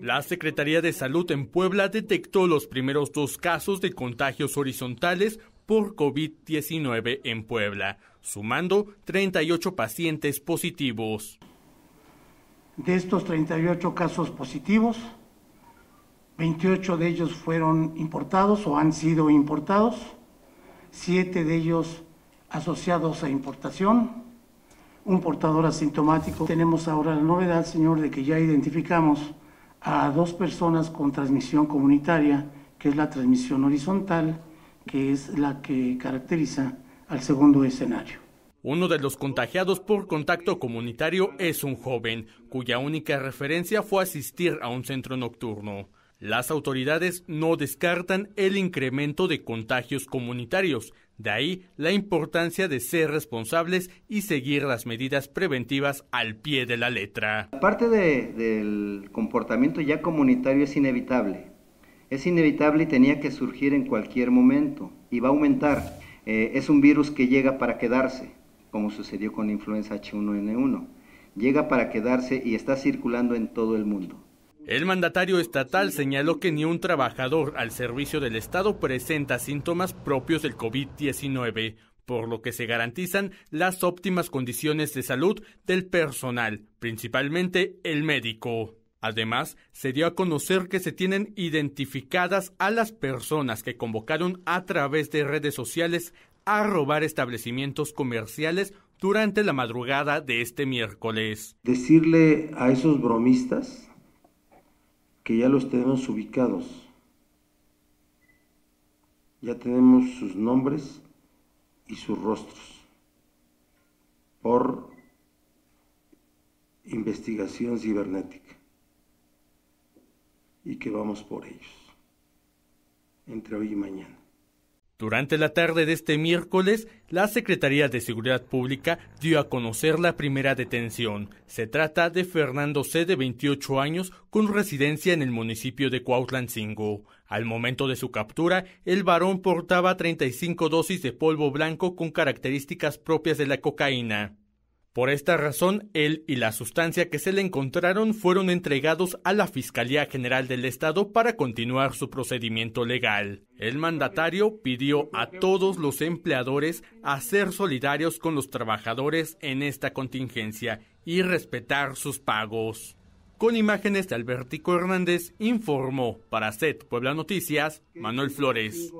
La Secretaría de Salud en Puebla detectó los primeros dos casos de contagios horizontales por COVID-19 en Puebla, sumando 38 pacientes positivos. De estos 38 casos positivos, 28 de ellos fueron importados o han sido importados, 7 de ellos asociados a importación, un portador asintomático. Tenemos ahora la novedad, señor, de que ya identificamos a dos personas con transmisión comunitaria, que es la transmisión horizontal, que es la que caracteriza al segundo escenario. Uno de los contagiados por contacto comunitario es un joven, cuya única referencia fue asistir a un centro nocturno. Las autoridades no descartan el incremento de contagios comunitarios, de ahí la importancia de ser responsables y seguir las medidas preventivas al pie de la letra. Parte del comportamiento ya comunitario es inevitable. Es inevitable y tenía que surgir en cualquier momento y va a aumentar. Eh, es un virus que llega para quedarse, como sucedió con la influenza H1N1. Llega para quedarse y está circulando en todo el mundo. El mandatario estatal señaló que ni un trabajador al servicio del Estado presenta síntomas propios del COVID-19, por lo que se garantizan las óptimas condiciones de salud del personal, principalmente el médico. Además, se dio a conocer que se tienen identificadas a las personas que convocaron a través de redes sociales a robar establecimientos comerciales durante la madrugada de este miércoles. Decirle a esos bromistas que ya los tenemos ubicados. Ya tenemos sus nombres y sus rostros por investigación cibernética y que vamos por ellos entre hoy y mañana. Durante la tarde de este miércoles, la Secretaría de Seguridad Pública dio a conocer la primera detención. Se trata de Fernando C. de 28 años con residencia en el municipio de Cuautlancingo. Al momento de su captura, el varón portaba 35 dosis de polvo blanco con características propias de la cocaína. Por esta razón, él y la sustancia que se le encontraron fueron entregados a la Fiscalía General del Estado para continuar su procedimiento legal. El mandatario pidió a todos los empleadores a ser solidarios con los trabajadores en esta contingencia y respetar sus pagos. Con imágenes de Albertico Hernández, informó para SET Puebla Noticias Manuel Flores.